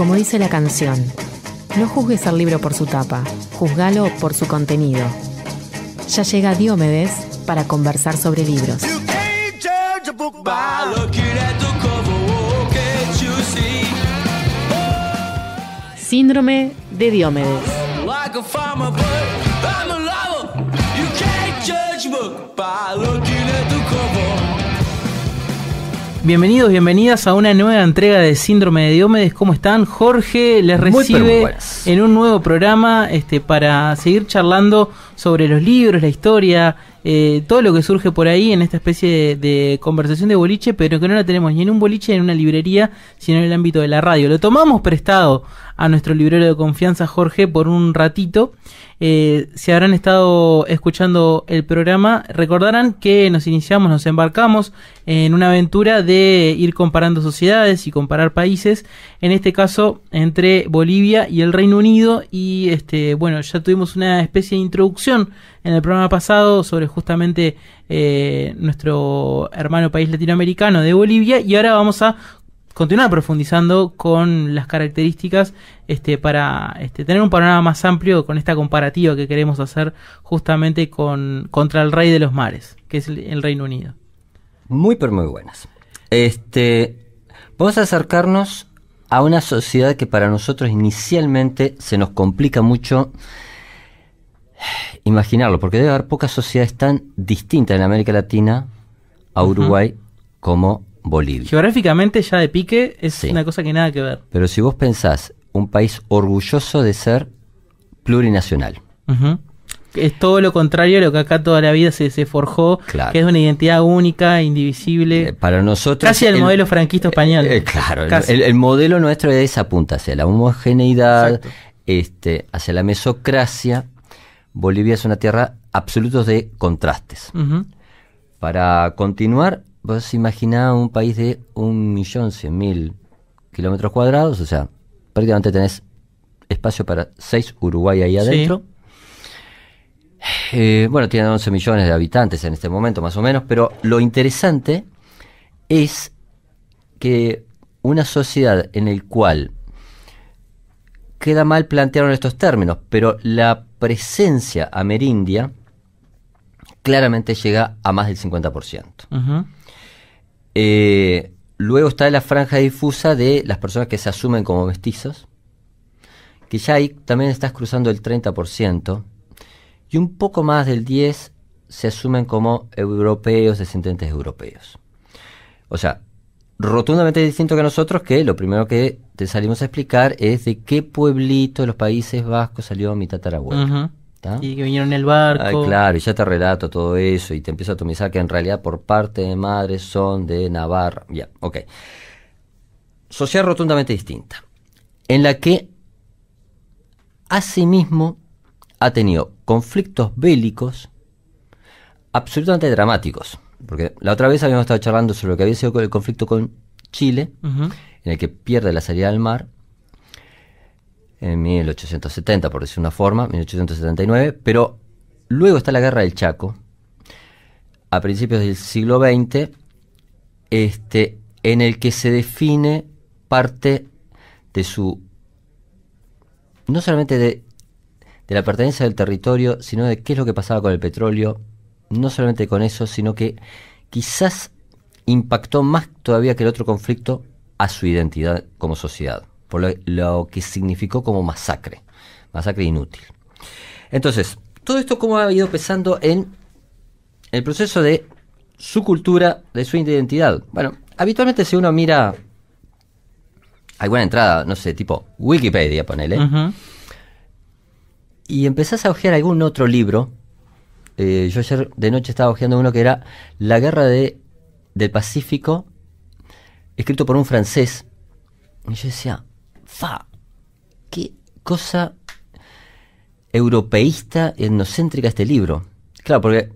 como dice la canción, no juzgues al libro por su tapa, juzgalo por su contenido. Ya llega Diomedes para conversar sobre libros. Oh, Síndrome de Diomedes. Bienvenidos, bienvenidas a una nueva entrega de Síndrome de Diómedes. ¿Cómo están? Jorge les recibe en un nuevo programa este, para seguir charlando sobre los libros, la historia, eh, todo lo que surge por ahí en esta especie de, conversación de boliche, pero que no la tenemos ni en un boliche ni en una librería, sino en el ámbito de la radio. Lo tomamos prestado a nuestro librero de confianza Jorge por un ratito. Eh, si habrán estado escuchando el programa, recordarán que nos iniciamos, nos embarcamos en una aventura de ir comparando sociedades y comparar países, en este caso entre Bolivia y el Reino Unido y este bueno, ya tuvimos una especie de introducción en el programa pasado sobre justamente eh, nuestro hermano país latinoamericano de Bolivia y ahora vamos a continuar profundizando con las características este, para este, tener un panorama más amplio con esta comparativa que queremos hacer justamente con, contra el rey de los mares, que es el, Reino Unido. Muy, pero muy buenas. Este, vamos a acercarnos a una sociedad que para nosotros inicialmente se nos complica mucho imaginarlo, porque debe haber pocas sociedades tan distintas en América Latina a Uruguay como Bolivia. Geográficamente ya de pique es una cosa que nada que ver. Pero si vos pensás, un país orgulloso de ser plurinacional. Es todo lo contrario a lo que acá toda la vida se, se forjó, que es una identidad única, indivisible. Eh, para nosotros... Casi el, modelo franquista eh, español. Eh, claro, el, el, modelo nuestro es apunta hacia la homogeneidad, este, hacia la mesocracia. Bolivia es una tierra absolutos de contrastes. Para continuar, vos imaginás un país de un millón cien mil kilómetros cuadrados, o sea, prácticamente tenés espacio para seis Uruguay ahí adentro. Eh, bueno, tiene 11 millones de habitantes en este momento, más o menos, pero lo interesante es que una sociedad en el cual queda mal plantearon estos términos, pero la presencia amerindia claramente llega a más del 50%. por eh, luego está la franja difusa de las personas que se asumen como mestizos, que ya ahí también estás cruzando el 30%, y un poco más del 10% se asumen como europeos, descendientes europeos. O sea, rotundamente distinto que nosotros, que lo primero que te salimos a explicar es de qué pueblito de los Países Vascos salió mi tatarabuelo. Y que vinieron en el barco. Ay, claro, y ya te relato todo eso y te empiezo a atomizar que en realidad por parte de madre son de Navarra. Ya, ok. Sociedad rotundamente distinta, en la que asimismo ha tenido conflictos bélicos absolutamente dramáticos. Porque la otra vez habíamos estado charlando sobre lo que había sido el conflicto con Chile, en el que pierde la salida del mar, en 1870, por decir una forma, 1879, pero luego está la Guerra del Chaco, a principios del siglo XX, este, en el que se define parte de su, no solamente de la pertenencia del territorio, sino de qué es lo que pasaba con el petróleo, no solamente con eso, sino que quizás impactó más todavía que el otro conflicto a su identidad como sociedad por lo, que significó como masacre, masacre inútil. Entonces, todo esto cómo ha ido pensando en el proceso de su cultura, de su identidad. Bueno, habitualmente si uno mira alguna entrada, no sé, tipo Wikipedia, ponele, y empezás a hojear algún otro libro, eh, yo ayer de noche estaba hojeando uno que era La Guerra de, del Pacífico, escrito por un francés, y yo decía, fa, qué cosa europeísta, y etnocéntrica este libro. Claro, porque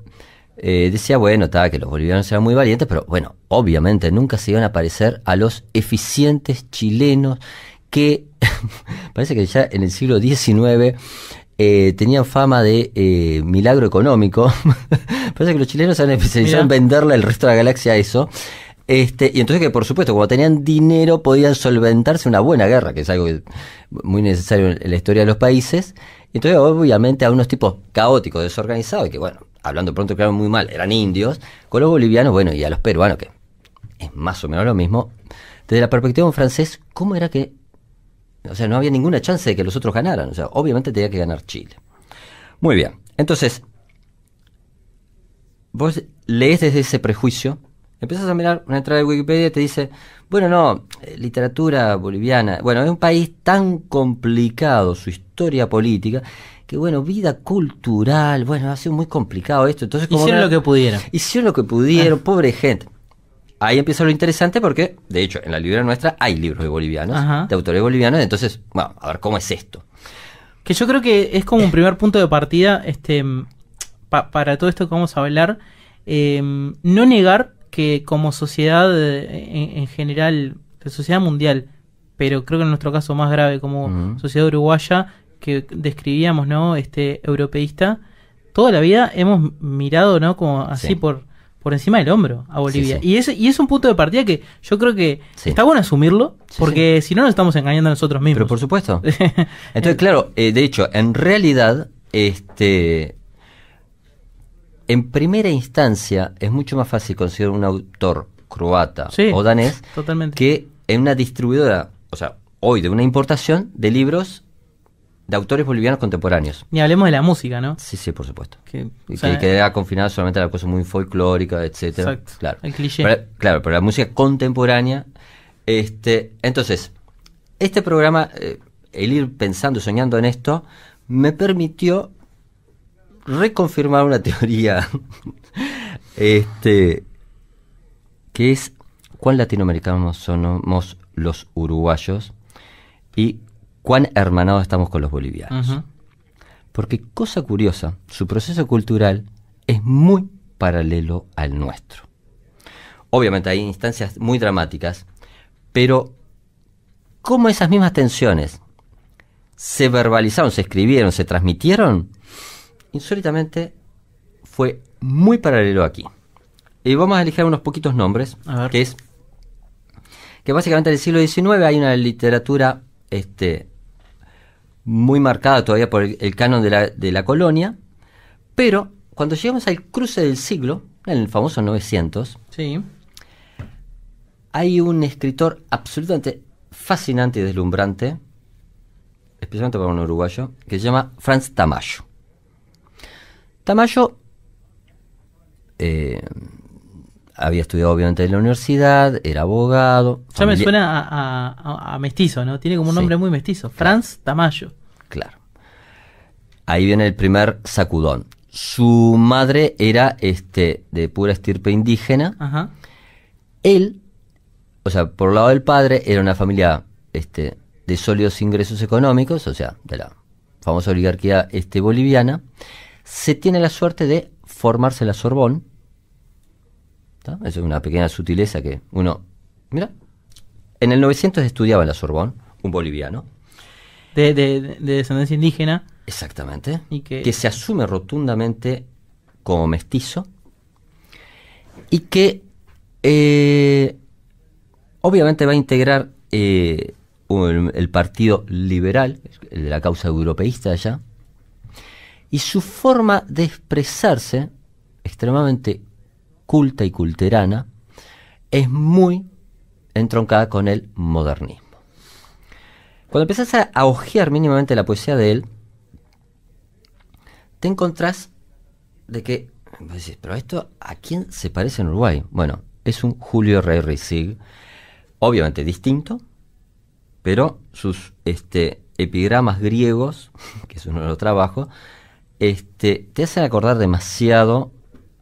eh, decía, bueno, está que los bolivianos eran muy valientes, pero bueno, obviamente nunca se iban a parecer a los eficientes chilenos que parece que ya en el siglo XIX eh, tenían fama de eh, milagro económico. parece que los chilenos se han especializado en venderle el resto de la galaxia eso. Este, y entonces que por supuesto, como tenían dinero, podían solventarse una buena guerra, que es algo muy necesario en la historia de los países. Entonces, obviamente, a unos tipos caóticos, desorganizados, y que bueno, hablando pronto, claro muy mal, eran indios, con los bolivianos, bueno, y a los peruanos, que es más o menos lo mismo. Desde la perspectiva de un francés, ¿cómo era que o sea, no había ninguna chance de que los otros ganaran. O sea, obviamente tenía que ganar Chile. Muy bien. Entonces, vos lees desde ese prejuicio empiezas a mirar una entrada de Wikipedia y te dice, bueno, no, eh, literatura boliviana, bueno, es un país tan complicado su historia política que bueno, vida cultural, bueno, ha sido muy complicado esto. Entonces, hicieron lo que pudieron. Hicieron lo que pudieron, ah. pobre gente. Ahí empieza lo interesante porque, de hecho, en la librería nuestra hay libros de bolivianos, de autores bolivianos, entonces, bueno, a ver cómo es esto. Que yo creo que es como un primer punto de partida este, para todo esto que vamos a hablar. Eh, no negar que como sociedad eh, en, general, sociedad mundial, pero creo que en nuestro caso más grave como sociedad uruguaya, que describíamos, ¿no? Este europeísta, toda la vida hemos mirado, ¿no? Como así por por encima del hombro a Bolivia. Y, es, y es un punto de partida que yo creo que está bueno asumirlo, porque si no nos estamos engañando a nosotros mismos. Pero por supuesto. Entonces, claro, eh, de hecho, en realidad, este en primera instancia es mucho más fácil conseguir un autor croata o danés que en una distribuidora, o sea, hoy de una importación de libros de autores bolivianos contemporáneos. Ni hablemos de la música, ¿no? Sí, sí, por supuesto. Que, queda confinado solamente a la cosa muy folclórica, etcétera. Exacto. Claro. El cliché. claro, pero la música contemporánea. Este, entonces, este programa, eh, el ir pensando, soñando en esto, me permitió reconfirmar una teoría este, que es cuán latinoamericanos somos los uruguayos y cuán hermanados estamos con los bolivianos. Porque cosa curiosa, su proceso cultural es muy paralelo al nuestro. Obviamente hay instancias muy dramáticas, pero cómo esas mismas tensiones se verbalizaron, se escribieron, se transmitieron insólitamente, fue muy paralelo aquí. Y vamos a elegir unos poquitos nombres, que es que básicamente en el siglo XIX hay una literatura este, muy marcada todavía por el, canon de la, colonia, pero cuando llegamos al cruce del siglo, en el famoso 900, sí. hay un escritor absolutamente fascinante y deslumbrante, especialmente para un uruguayo, que se llama Franz Tamayo. Tamayo eh, había estudiado obviamente en la universidad, era abogado. Ya me suena a, mestizo, ¿no? Tiene como un nombre muy mestizo. Franz Tamayo. Claro. Ahí viene el primer sacudón. Su madre era este, de pura estirpe indígena. Ajá. Él, o sea, por el lado del padre, era una familia este, de sólidos ingresos económicos, o sea, de la famosa oligarquía este, boliviana se tiene la suerte de formarse la Sorbón, es una pequeña sutileza que uno... Mira, en el 900 estudiaba en la Sorbón un boliviano. De, descendencia indígena. Exactamente. Y que... se asume rotundamente como mestizo y que eh, obviamente va a integrar eh, el Partido Liberal, de la causa europeísta allá, y su forma de expresarse, extremadamente culta y culterana, es muy entroncada con el modernismo. Cuando empezás a, ojear mínimamente la poesía de él, te encontrás de que, pero esto, ¿a quién se parece en Uruguay? Bueno, es un Julio Rey Rizig, obviamente distinto, pero sus este, epigramas griegos, que es uno de los trabajos, este, te hacen acordar demasiado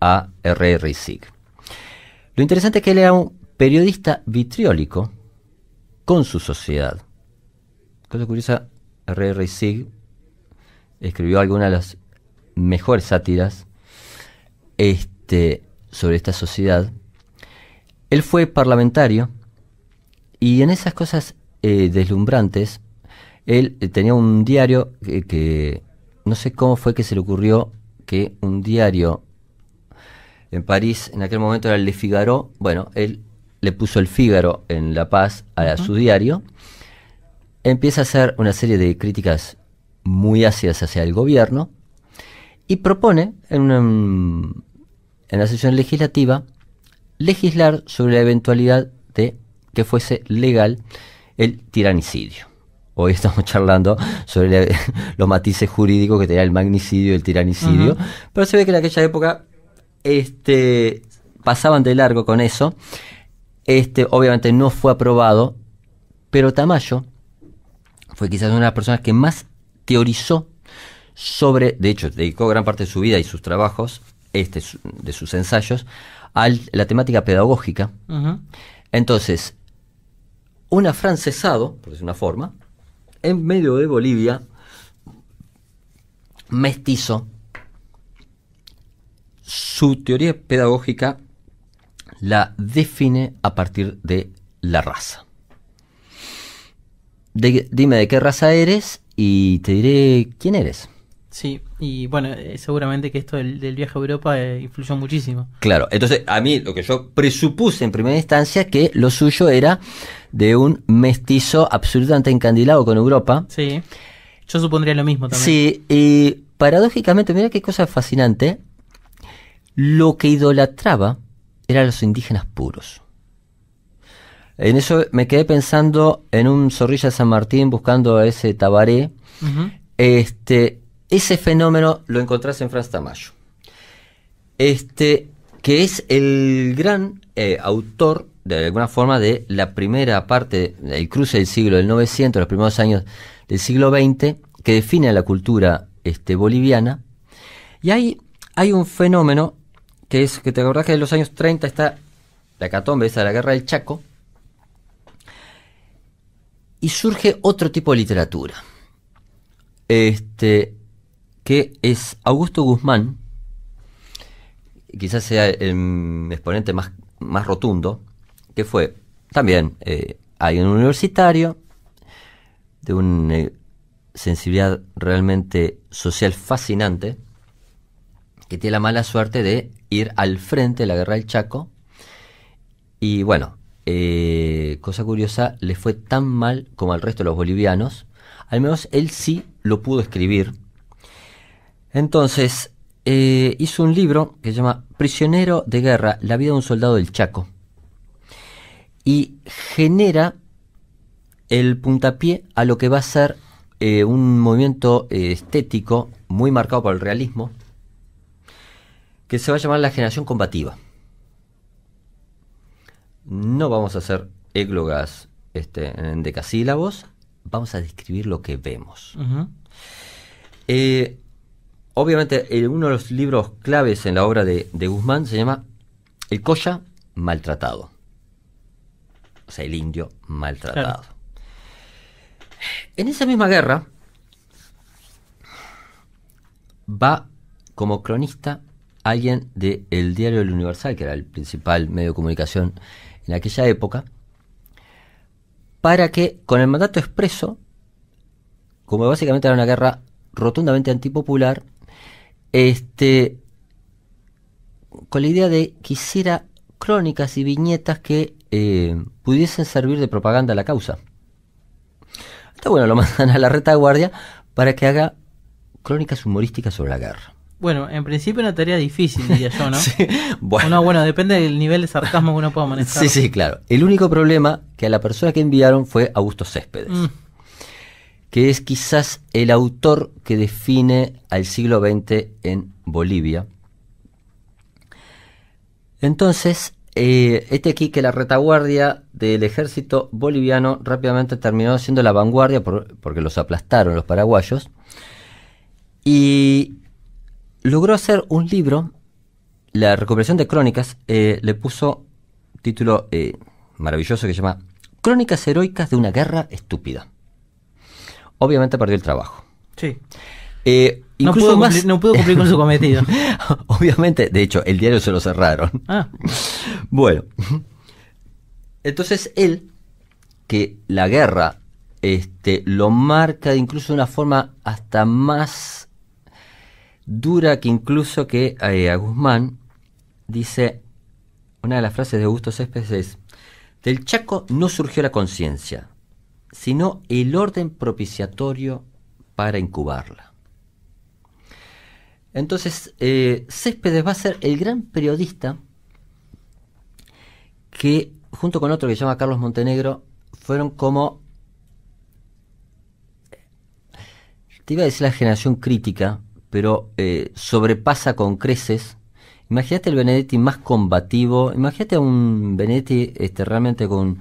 a R.R. Sig. Lo interesante es que él era un periodista vitriólico con su sociedad. Cosa curiosa, R.R. Sig escribió algunas de las mejores sátiras este, sobre esta sociedad. Él fue parlamentario y en esas cosas eh, deslumbrantes, él eh, tenía un diario que no sé cómo fue que se le ocurrió que un diario en París, en aquel momento era el de Figaro, bueno, él le puso el Figaro en La Paz a, su diario, empieza a hacer una serie de críticas muy ácidas hacia el gobierno y propone en, en la sesión legislativa legislar sobre la eventualidad de que fuese legal el tiranicidio hoy estamos charlando sobre los matices jurídicos que tenía el magnicidio y el tiranicidio, pero se ve que en aquella época este, pasaban de largo con eso. Este, obviamente no fue aprobado, pero Tamayo fue quizás una de las personas que más teorizó sobre, de hecho, dedicó gran parte de su vida y sus trabajos, este, de sus ensayos, a la temática pedagógica. Entonces, un afrancesado, por decir una forma, en medio de Bolivia, mestizo, su teoría pedagógica la define a partir de la raza. dime de qué raza eres y te diré quién eres. Sí, y bueno, eh, seguramente que esto del, viaje a Europa eh, influyó muchísimo. Claro, entonces a mí lo que yo presupuse en primera instancia que lo suyo era de un mestizo absolutamente encandilado con Europa. Sí. Yo supondría lo mismo también. Sí, y paradójicamente, mira qué cosa fascinante. Lo que idolatraba eran los indígenas puros. En eso me quedé pensando en un zorrilla San Martín buscando a ese tabaré. Este, ese fenómeno lo encontrás en Franz Tamayo. Este, que es el gran eh, autor de alguna forma de la primera parte del cruce del siglo del 900, los primeros años del siglo XX, que define la cultura este, boliviana. Y hay, hay un fenómeno que es, que te acordás que en los años 30 está la catombe, esa de la guerra del Chaco, y surge otro tipo de literatura, este, que es Augusto Guzmán, quizás sea el mm, exponente más, más rotundo, que fue también eh, un universitario, de una eh, sensibilidad realmente social fascinante, que tiene la mala suerte de ir al frente de la guerra del Chaco. Y bueno, eh, cosa curiosa, le fue tan mal como al resto de los bolivianos. Al menos él sí lo pudo escribir. Entonces, eh, hizo un libro que se llama Prisionero de Guerra, la vida de un soldado del Chaco y genera el puntapié a lo que va a ser eh, un movimiento eh, estético muy marcado por el realismo, que se va a llamar la generación combativa. No vamos a hacer églogas este, en decasílabos, vamos a describir lo que vemos. Eh, obviamente, uno de los libros claves en la obra de, de Guzmán se llama El Colla Maltratado o sea, el indio maltratado. En esa misma guerra va como cronista alguien del El diario del Universal, que era el principal medio de comunicación en aquella época, para que con el mandato expreso, como básicamente era una guerra rotundamente antipopular, este, con la idea de que hiciera crónicas y viñetas que eh, pudiesen servir de propaganda a la causa. Está bueno, lo mandan a la retaguardia para que haga crónicas humorísticas sobre la guerra. Bueno, en principio una tarea difícil, diría yo, ¿no? bueno. bueno, depende del nivel de sarcasmo que uno pueda manejar. Sí, sí, claro. El único problema que a la persona que enviaron fue Augusto Céspedes, mm. que es quizás el autor que define al siglo XX en Bolivia. Entonces, eh, este aquí que la retaguardia del ejército boliviano rápidamente terminó siendo la vanguardia porque los aplastaron los paraguayos y logró hacer un libro, la recuperación de crónicas, eh, le puso título eh, maravilloso que se llama Crónicas heroicas de una guerra estúpida. Obviamente perdió el trabajo. Sí. no, pudo cumplir, no, pudo cumplir, con su cometido. Obviamente, de hecho, el diario se lo cerraron. Ah. Bueno, entonces él, que la guerra este, lo marca de incluso de una forma hasta más dura que incluso que eh, a Guzmán, dice, una de las frases de Augusto Céspedes es, del Chaco no surgió la conciencia, sino el orden propiciatorio para incubarla. Entonces, eh, Céspedes va a ser el gran periodista que junto con otro que se llama Carlos Montenegro fueron como te iba a decir la generación crítica, pero eh, sobrepasa con creces. Imagínate el Benedetti más combativo, imagínate un Benedetti este, realmente con,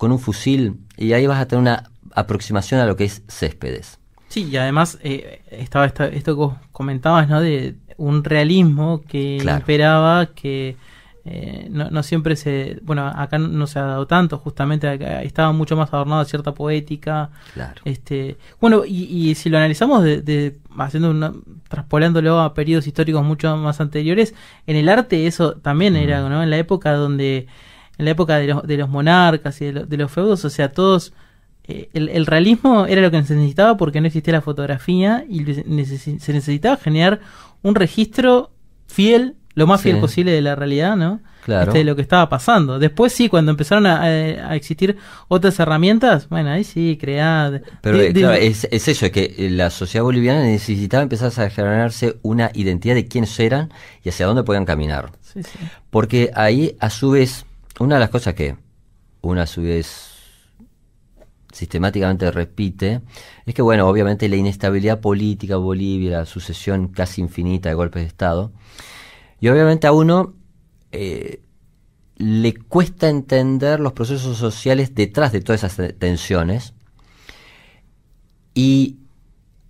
un fusil y ahí vas a tener una aproximación a lo que es Céspedes. Sí, y además eh, estaba esto que comentabas, ¿no? De un realismo que esperaba que eh, no, siempre se. Bueno, acá no se ha dado tanto, justamente estaba mucho más adornado cierta poética. Este, bueno, y, si lo analizamos, de, haciendo una, traspolándolo a periodos históricos mucho más anteriores, en el arte eso también era, mm. ¿no? En la época donde. En la época de los, monarcas y de, los feudos, o sea, todos. Eh, el, el, realismo era lo que se necesitaba porque no existía la fotografía y se necesitaba generar un registro fiel lo más fiel posible de la realidad, ¿no? Claro. de este, lo que estaba pasando. Después sí, cuando empezaron a, eh, existir otras herramientas, bueno, ahí sí, crear... Pero eh, claro, Es, eso, es que eh, la sociedad boliviana necesitaba empezar a generarse una identidad de quiénes eran y hacia dónde podían caminar. Porque ahí, a su vez, una de las cosas que una a su vez sistemáticamente repite, es que, bueno, obviamente la inestabilidad política Bolivia, la sucesión casi infinita de golpes de Estado, y obviamente a uno eh, le cuesta entender los procesos sociales detrás de todas esas tensiones. Y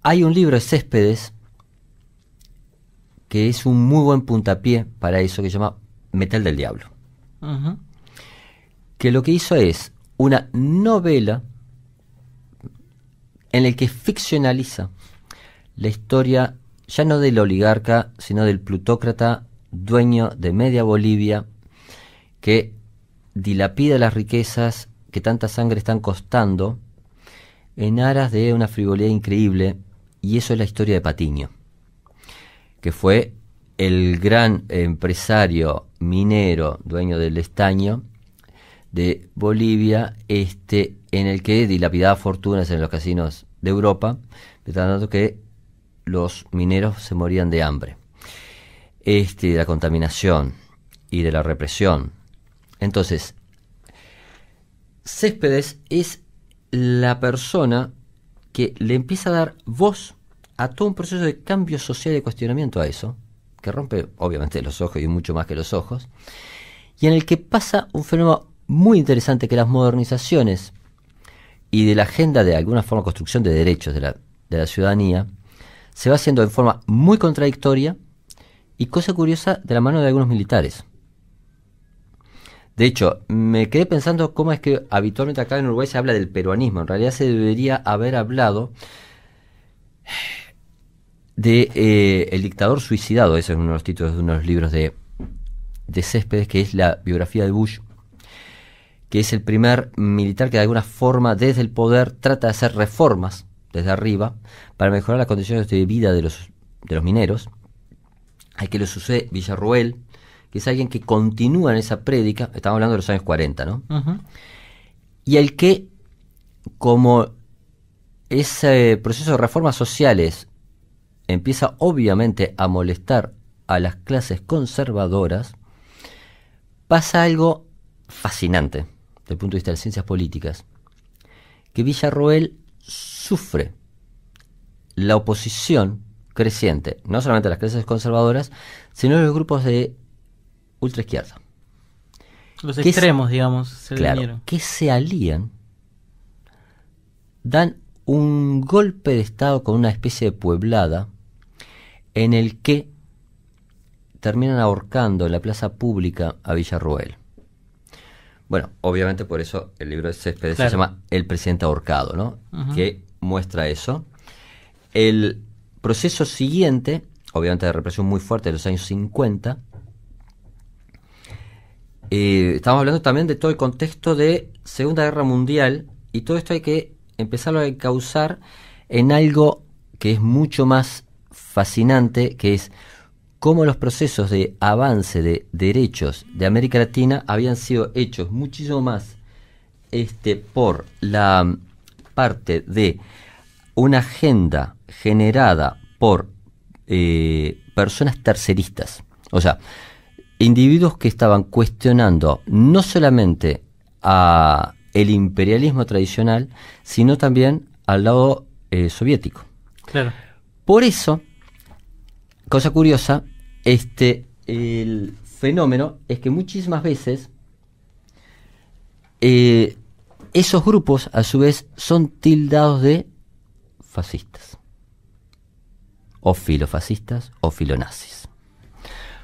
hay un libro de Céspedes que es un muy buen puntapié para eso que se llama Metal del Diablo. Que lo que hizo es una novela en la que ficcionaliza la historia ya no del oligarca, sino del plutócrata dueño de media Bolivia, que dilapida las riquezas que tanta sangre están costando en aras de una frivolidad increíble, y eso es la historia de Patiño, que fue el gran empresario minero, dueño del estaño de Bolivia, este, en el que dilapidaba fortunas en los casinos de Europa, de tanto que los mineros se morían de hambre este, de la contaminación y de la represión. Entonces, Céspedes es la persona que le empieza a dar voz a todo un proceso de cambio social y de cuestionamiento a eso, que rompe obviamente los ojos y mucho más que los ojos, y en el que pasa un fenómeno muy interesante que las modernizaciones y de la agenda de alguna forma construcción de derechos de la, de la ciudadanía se va haciendo de forma muy contradictoria y cosa curiosa, de la mano de algunos militares. De hecho, me quedé pensando cómo es que habitualmente acá en Uruguay se habla del peruanismo. En realidad se debería haber hablado de eh, El dictador suicidado. Ese es uno de los títulos de uno de los libros de, de Céspedes, que es la biografía de Bush, que es el primer militar que de alguna forma desde el poder trata de hacer reformas desde arriba para mejorar las condiciones de vida de los, de los mineros al que le sucede Villarroel... que es alguien que continúa en esa prédica, estamos hablando de los años 40, ¿no? Y el que, como ese proceso de reformas sociales empieza obviamente a molestar a las clases conservadoras, pasa algo fascinante desde el punto de vista de las ciencias políticas, que Villarroel sufre la oposición creciente, no solamente las clases conservadoras, sino los grupos de ultraizquierda. Los extremos, digamos, claro, que se alían, dan un golpe de Estado con una especie de pueblada en el que terminan ahorcando en la plaza pública a Villarruel. Bueno, obviamente por eso el libro de se llama El presidente ahorcado, ¿no? Que muestra eso. El proceso siguiente, obviamente de represión muy fuerte de los años 50, eh, estamos hablando también de todo el contexto de Segunda Guerra Mundial y todo esto hay que empezarlo a causar en algo que es mucho más fascinante, que es cómo los procesos de avance de derechos de América Latina habían sido hechos muchísimo más este, por la parte de una agenda generada por eh, personas terceristas, o sea, individuos que estaban cuestionando no solamente a el imperialismo tradicional, sino también al lado eh, soviético. Claro. Por eso, cosa curiosa, este el fenómeno es que muchísimas veces eh, esos grupos, a su vez, son tildados de fascistas. O filofascistas o filonazis.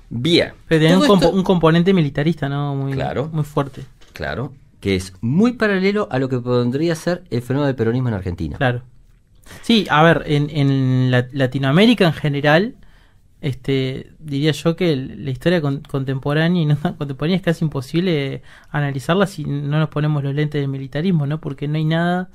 Bien. Pero un, componente militarista, ¿no? Muy, muy fuerte. Claro. Que es muy paralelo a lo que podría ser el fenómeno del peronismo en Argentina. Claro. Sí, a ver, en, la, Latinoamérica en general, este, diría yo que la historia contemporánea y es casi imposible analizarla si no nos ponemos los lentes del militarismo, ¿no? Porque no hay nada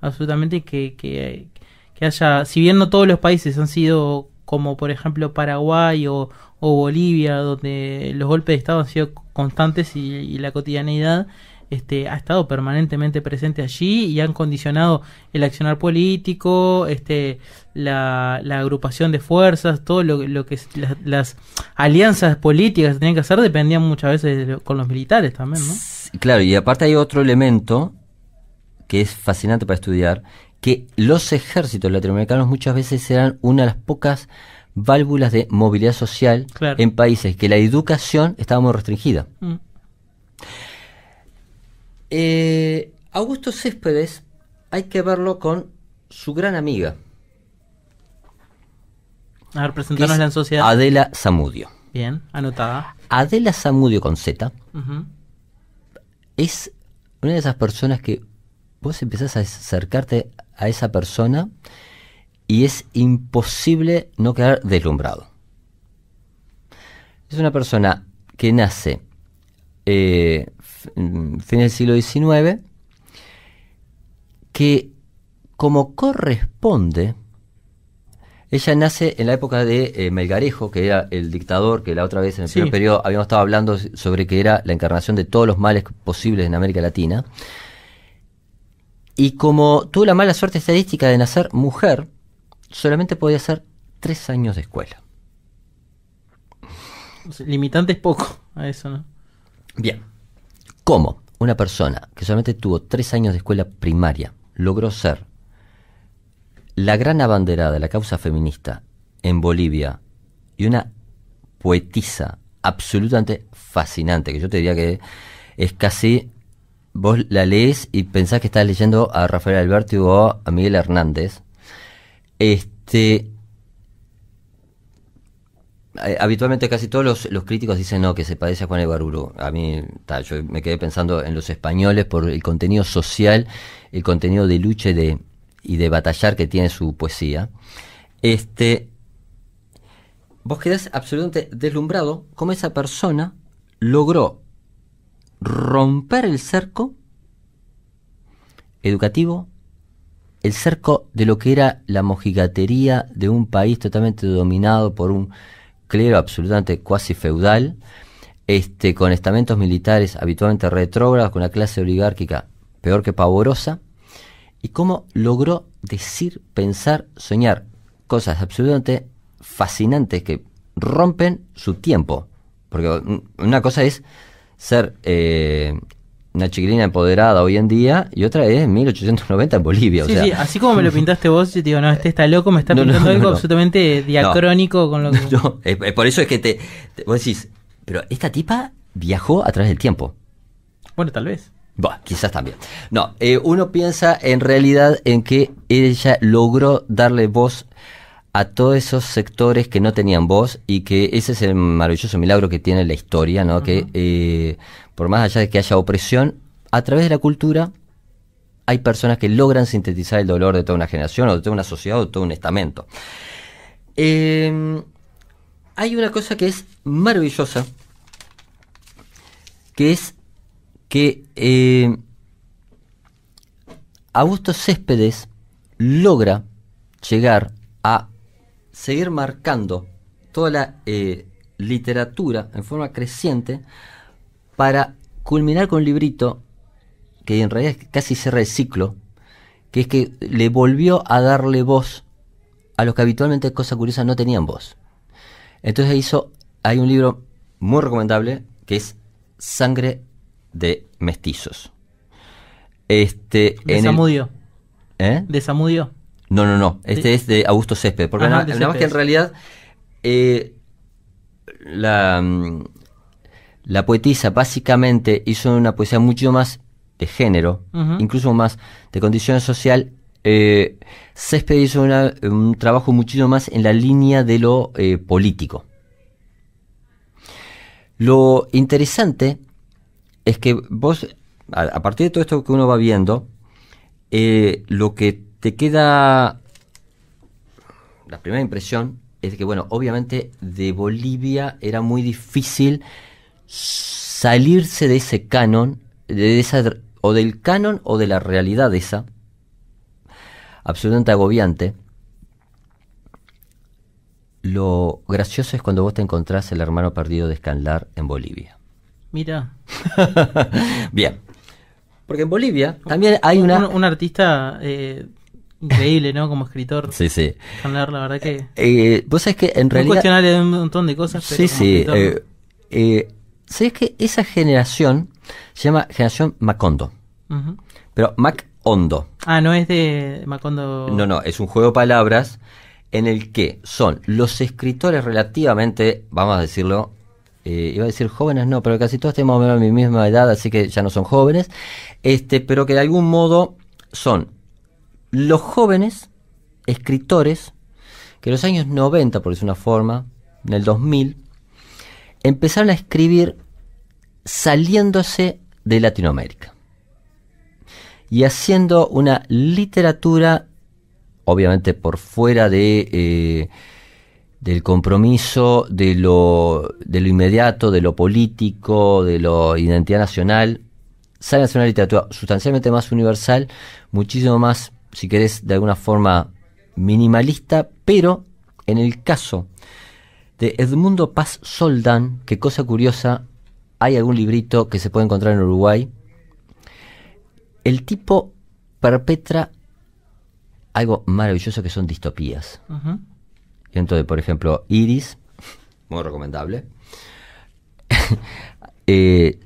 absolutamente que, que, que haya, si bien no todos los países han sido como por ejemplo Paraguay o, Bolivia, donde los golpes de Estado han sido constantes y, la cotidianeidad este, ha estado permanentemente presente allí y han condicionado el accionar político, este, la, agrupación de fuerzas, todo lo, lo que las alianzas políticas tenían que hacer dependían muchas veces con los militares también, ¿no? Claro, y aparte hay otro elemento que es fascinante para estudiar, que los ejércitos latinoamericanos muchas veces eran una de las pocas válvulas de movilidad social en países que la educación estaba muy restringida. Mm. Eh, Augusto Céspedes hay que verlo con su gran amiga. A ver, presentarnos la sociedad. Adela Zamudio. Bien, anotada. Adela Zamudio con Z es una de esas personas que vos empezás a acercarte a esa persona y es imposible no quedar deslumbrado. Es una persona que nace eh, mm, fin del siglo XIX, que como corresponde, ella nace en la época de eh, Melgarejo, que era el dictador, que la otra vez en el primer periodo habíamos estado hablando sobre que era la encarnación de todos los males posibles en América Latina. Y como tuvo la mala suerte estadística de nacer mujer, solamente podía hacer tres años de escuela. Limitante es poco a eso, ¿no? Bien. ¿Cómo una persona que solamente tuvo tres años de escuela primaria logró ser la gran abanderada de la causa feminista en Bolivia y una poetisa absolutamente fascinante, que yo te diría que es casi vos la lees y pensás que estás leyendo a Rafael Alberti o a Miguel Hernández. Este. Eh, habitualmente casi todos los, críticos dicen no, que se padece a Juan Ebaruro. A mí, yo me quedé pensando en los españoles por el contenido social, el contenido de lucha y de, batallar que tiene su poesía. Este, vos quedás absolutamente deslumbrado cómo esa persona logró romper el cerco educativo, el cerco de lo que era la mojigatería de un país totalmente dominado por un clero absolutamente cuasi feudal, este, con estamentos militares habitualmente retrógrados, con una clase oligárquica peor que pavorosa, y cómo logró decir, pensar, soñar cosas absolutamente fascinantes que rompen su tiempo. Porque una cosa es ser eh, una chiquilina empoderada hoy en día y otra es 1890 en Bolivia. sí, así como me lo pintaste vos, yo digo, no, este está loco, me está pintando algo absolutamente diacrónico con lo que... por eso es que te, vos decís, pero esta tipa viajó a través del tiempo. Bueno, tal vez. Bueno, quizás también. No, eh, uno piensa en realidad en que ella logró darle voz a todos esos sectores que no tenían voz y que ese es el maravilloso milagro que tiene la historia, ¿no? Que eh, por más allá de que haya opresión, a través de la cultura hay personas que logran sintetizar el dolor de toda una generación o de toda una sociedad o de todo un estamento. Em, hay una cosa que es maravillosa, que es que em, Augusto Céspedes logra llegar a seguir marcando toda la eh, literatura en forma creciente para culminar con un librito que en realidad casi cierra el ciclo, que es que le volvió a darle voz a los que habitualmente, cosa curiosa, no tenían voz. Entonces hizo, hay un libro muy recomendable que es Sangre de Mestizos. Este, en el, ¿Eh? No, no, no. Este es de Augusto Césped. Porque ah, nada, más que en realidad eh, la, mm, la, poetisa básicamente hizo una poesía mucho más de género, incluso más de condición social. Eh, Césped hizo un trabajo muchísimo más en la línea de lo eh, político. Lo interesante es que vos, a, partir de todo esto que uno va viendo, lo que te queda la primera impresión es que, bueno, obviamente de Bolivia era muy difícil salirse de ese canon, de esa, o del canon o de la realidad esa, absolutamente agobiante. Lo gracioso es cuando vos te encontrás el hermano perdido de Escanlar en Bolivia. Mira. Bien. Porque en Bolivia también hay una... Un, artista... Eh, Increíble, ¿no? Como escritor. Sí, sí. la verdad que. Eh, eh, vos sabés que en realidad. de un montón de cosas. Pero sí, sí. Eh, ¿Sabés que esa generación se llama generación Macondo? Pero Macondo. Ah, no es de Macondo. No, no, es un juego de palabras en el que son los escritores relativamente, vamos a decirlo, iba a decir jóvenes, no, pero casi todos tenemos a mi misma edad, así que ya no son jóvenes, este, pero que de algún modo son los jóvenes escritores que en los años 90, por decir una forma, en el 2000, empezaron a escribir saliéndose de Latinoamérica y haciendo una literatura, obviamente por fuera de... Eh, del compromiso, de lo, de lo inmediato, de lo político, de la identidad nacional, salen a hacer una literatura sustancialmente más universal, muchísimo más si querés, de alguna forma minimalista, pero en el caso de Edmundo Paz Soldán, que cosa curiosa, hay algún librito que se puede encontrar en Uruguay, el tipo perpetra algo maravilloso que son distopías. Entonces, por ejemplo, Iris, muy recomendable, eh,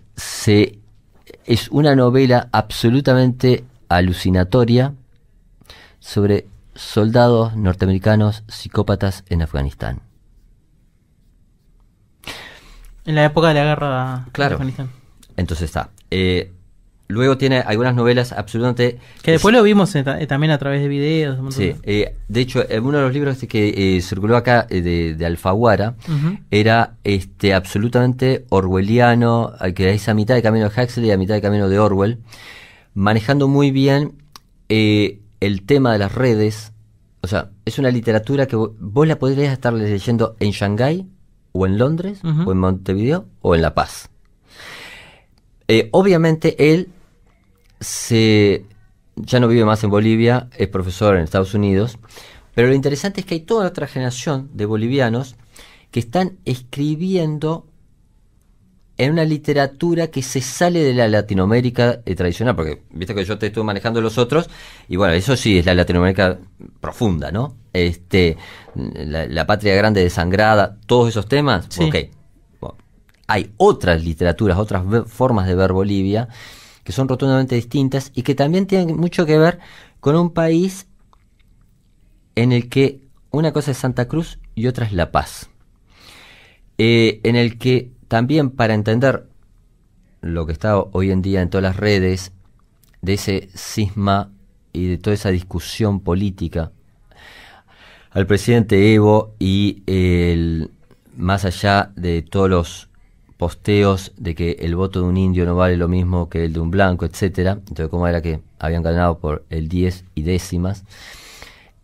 es una novela absolutamente alucinatoria, sobre soldados norteamericanos psicópatas en Afganistán. En la época de la guerra claro. de Afganistán. Entonces está. Eh, luego tiene algunas novelas absolutamente... Que después lo vimos eh, también a través de videos. sí, de... Eh, de hecho, uno de los libros este que eh, circuló acá de, Alfaguara era este absolutamente orwelliano, que es a mitad de camino de Huxley y a mitad de camino de Orwell, manejando muy bien el tema de las redes, o sea, es una literatura que vos, la podrías estar leyendo en Shanghái, o en Londres, o en Montevideo, o en La Paz. Eh, obviamente él se, ya no vive más en Bolivia, es profesor en Estados Unidos, pero lo interesante es que hay toda otra generación de bolivianos que están escribiendo en una literatura que se sale de la Latinoamérica eh, tradicional, porque viste que yo te estuve manejando los otros, y bueno, eso sí es la Latinoamérica profunda, ¿no? Este, la, patria grande desangrada, todos esos temas, hay otras literaturas, otras formas de ver Bolivia que son rotundamente distintas y que también tienen mucho que ver con un país en el que una cosa es Santa Cruz y otra es La Paz. Eh, en el que también para entender lo que está hoy en día en todas las redes, de ese cisma y de toda esa discusión política, al presidente Evo y el, más allá de todos los posteos de que el voto de un indio no vale lo mismo que el de un blanco, etcétera, entonces cómo era que habían ganado por el 10 y décimas,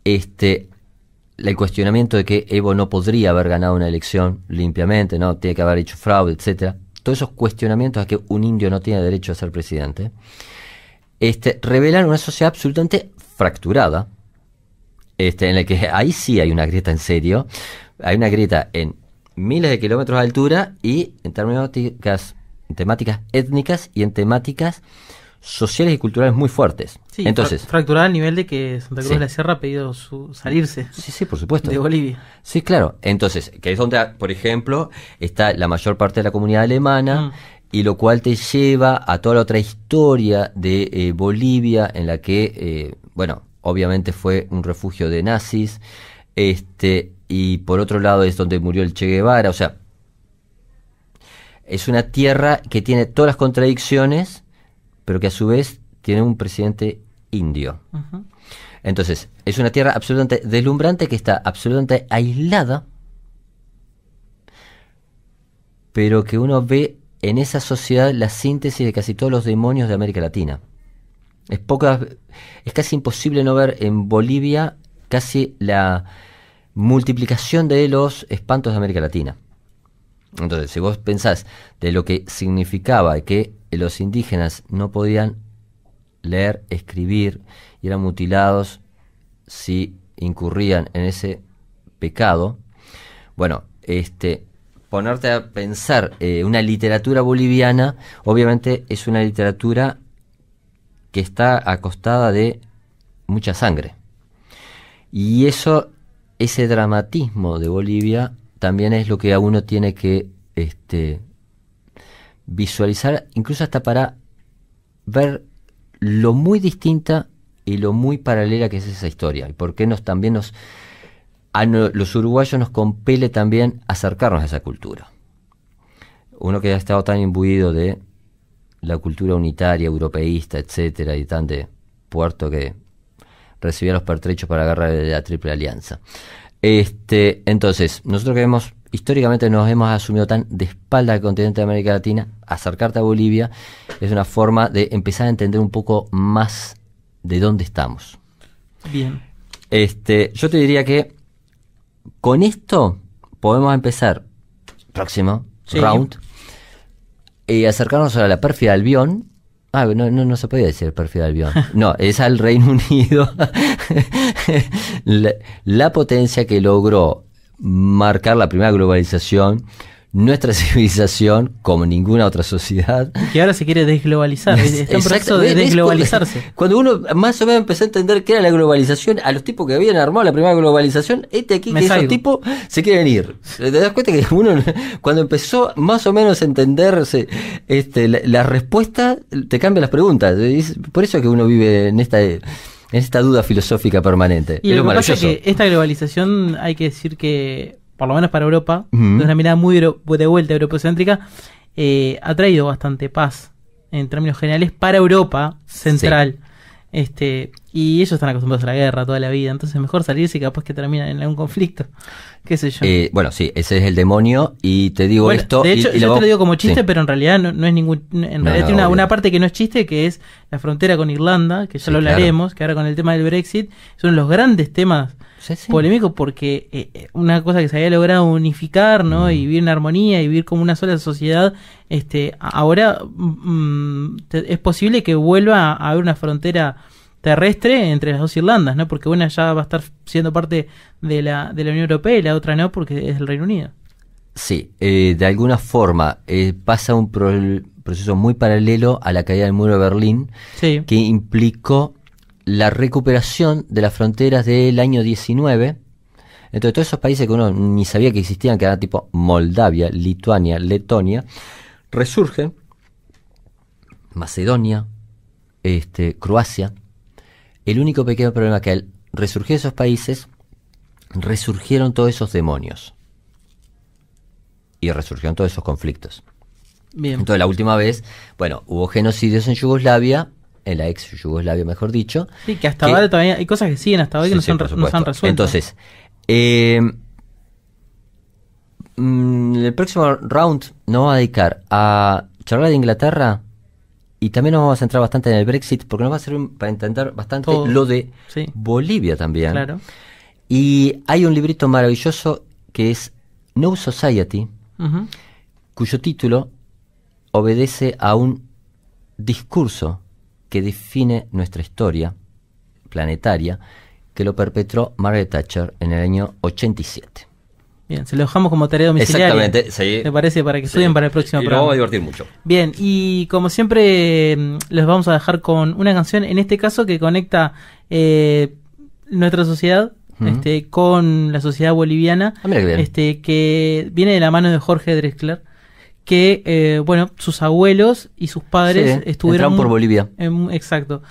este, el cuestionamiento de que Evo no podría haber ganado una elección limpiamente, no tiene que haber hecho fraude, etcétera. Todos esos cuestionamientos a que un indio no tiene derecho a ser presidente, este, revelan una sociedad absolutamente fracturada, este, en la que ahí sí hay una grieta en serio, hay una grieta en miles de kilómetros de altura y en términos temáticas étnicas y en temáticas sociales y culturales muy fuertes. Entonces, fracturada al nivel de que Santa Cruz de la Sierra ha pedido su salirse. De Bolivia. Sí, claro. Entonces, que es donde, por ejemplo, está la mayor parte de la comunidad alemana. Mm. Y lo cual te lleva a toda la otra historia de eh, Bolivia, en la que, eh, bueno, obviamente fue un refugio de nazis, este, y por otro lado es donde murió el Che Guevara, o sea, es una tierra que tiene todas las contradicciones pero que a su vez tiene un presidente indio. Entonces, es una tierra absolutamente deslumbrante que está absolutamente aislada, pero que uno ve en esa sociedad la síntesis de casi todos los demonios de América Latina. Es, es casi imposible no ver en Bolivia casi la multiplicación de los espantos de América Latina. Entonces, si vos pensás de lo que significaba que los indígenas no podían leer, escribir y eran mutilados si incurrían en ese pecado, bueno, este ponerte a pensar eh, una literatura boliviana, obviamente es una literatura que está acostada de mucha sangre. Y eso, ese dramatismo de Bolivia también es lo que a uno tiene que este, visualizar, incluso hasta para ver lo muy distinta y lo muy paralela que es esa historia. Y por qué nos, también nos, a los uruguayos nos compele también acercarnos a esa cultura. Uno que ha estado tan imbuido de la cultura unitaria, europeísta, etcétera, y tan de puerto que recibía los pertrechos para agarrar de la Triple Alianza. Este, entonces, nosotros que hemos, históricamente nos hemos asumido tan de espalda al continente de América Latina, acercarte a Bolivia es una forma de empezar a entender un poco más de dónde estamos. Bien. Este, yo te diría que con esto podemos empezar próximo round y eh, acercarnos a la perfida de Albión Ah, no, no, no se podía decir perfil de Albion. No, es al Reino Unido. la potencia que logró marcar la primera globalización nuestra civilización, como ninguna otra sociedad. Que ahora se quiere desglobalizar, está en proceso de desglobalizarse. Cuando uno más o menos empezó a entender qué era la globalización, a los tipos que habían armado la primera globalización, este aquí, que esos tipos se quieren ir. ¿Te das cuenta que uno, cuando empezó más o menos a entenderse este, la, respuesta, te cambian las preguntas? por eso es que uno vive en esta en esta duda filosófica permanente. Y lo, lo es que esta globalización hay que decir que por lo menos para Europa, una mirada muy de vuelta eurocéntrica eh, ha traído bastante paz en términos generales para Europa central. Este, y ellos están acostumbrados a la guerra toda la vida, entonces es mejor salirse y capaz que terminan en algún conflicto. ¿Qué sé yo? Eh, bueno, sí, ese es el demonio y te digo esto. De hecho, lo... te lo digo como chiste, pero en realidad no, es ningún. En realidad una, parte que no es chiste, que es la frontera con Irlanda, que ya lo hablaremos, que ahora con el tema del Brexit, son los grandes temas polémico porque eh, eh, una cosa que se había logrado unificar, ¿no? Mm. Y vivir en armonía y vivir como una sola sociedad, este, ahora mm, mm, es posible que vuelva a haber una frontera terrestre entre las dos Irlandas, ¿no? Porque una ya va a estar siendo parte de la, de la Unión Europea y la otra no, porque es el Reino Unido. Sí, eh, de alguna forma pasa un proceso muy paralelo a la caída del muro de Berlín, que implicó la recuperación de las fronteras del año 19. Entonces, todos esos países que uno ni sabía que existían, que eran tipo Moldavia, Lituania, Letonia, resurgen. Macedonia, este, Croacia. El único pequeño problema que al resurgir esos países, resurgieron todos esos demonios. Y resurgieron todos esos conflictos. Entonces, la última vez, bueno, hubo genocidios en Yugoslavia, en la ex Yugoslavia, mejor dicho. Sí, que hasta ahora todavía hay cosas que siguen hasta hoy que no, se han, resuelto. Entonces, en eh, mm, el próximo round nos vamos a dedicar a charlar de Inglaterra y también nos vamos a centrar bastante en el Brexit porque nos va a servir para entender bastante lo de Bolivia también. Claro. Y hay un librito maravilloso que es No Society, cuyo título obedece a un discurso que define nuestra historia planetaria, que lo perpetró Margaret Thatcher en el año 87. Bien, se lo dejamos como tarea domiciliaria. Exactamente, Me parece para que estudien para el próximo y programa. vamos a divertir mucho. Bien, y como siempre, mm, les vamos a dejar con una canción, en este caso que conecta eh, nuestra sociedad este, con la sociedad boliviana. Ah, que este, que viene de la mano de Jorge Drexler que, eh, bueno, sus abuelos y sus padres sí, estuvieron... por Bolivia. exacto.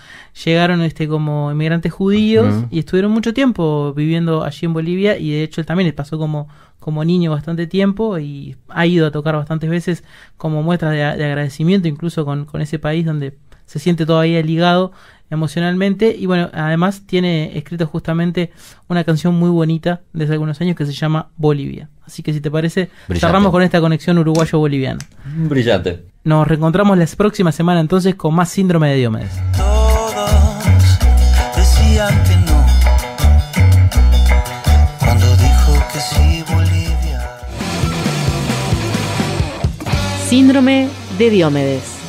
Llegaron este, como inmigrantes judíos y estuvieron mucho tiempo viviendo allí en Bolivia y de hecho él también les pasó como, como niño bastante tiempo y ha ido a tocar bastantes veces como muestra de, agradecimiento incluso con, con ese país donde se siente todavía ligado emocionalmente y bueno, además tiene escrito justamente una canción muy bonita desde algunos años que se llama Bolivia. Así que si te parece, cerramos con esta conexión uruguayo-boliviana. Brillante. Nos reencontramos la próxima semana entonces con más síndrome de Diomedes. dijo que Bolivia. Síndrome de Diomedes.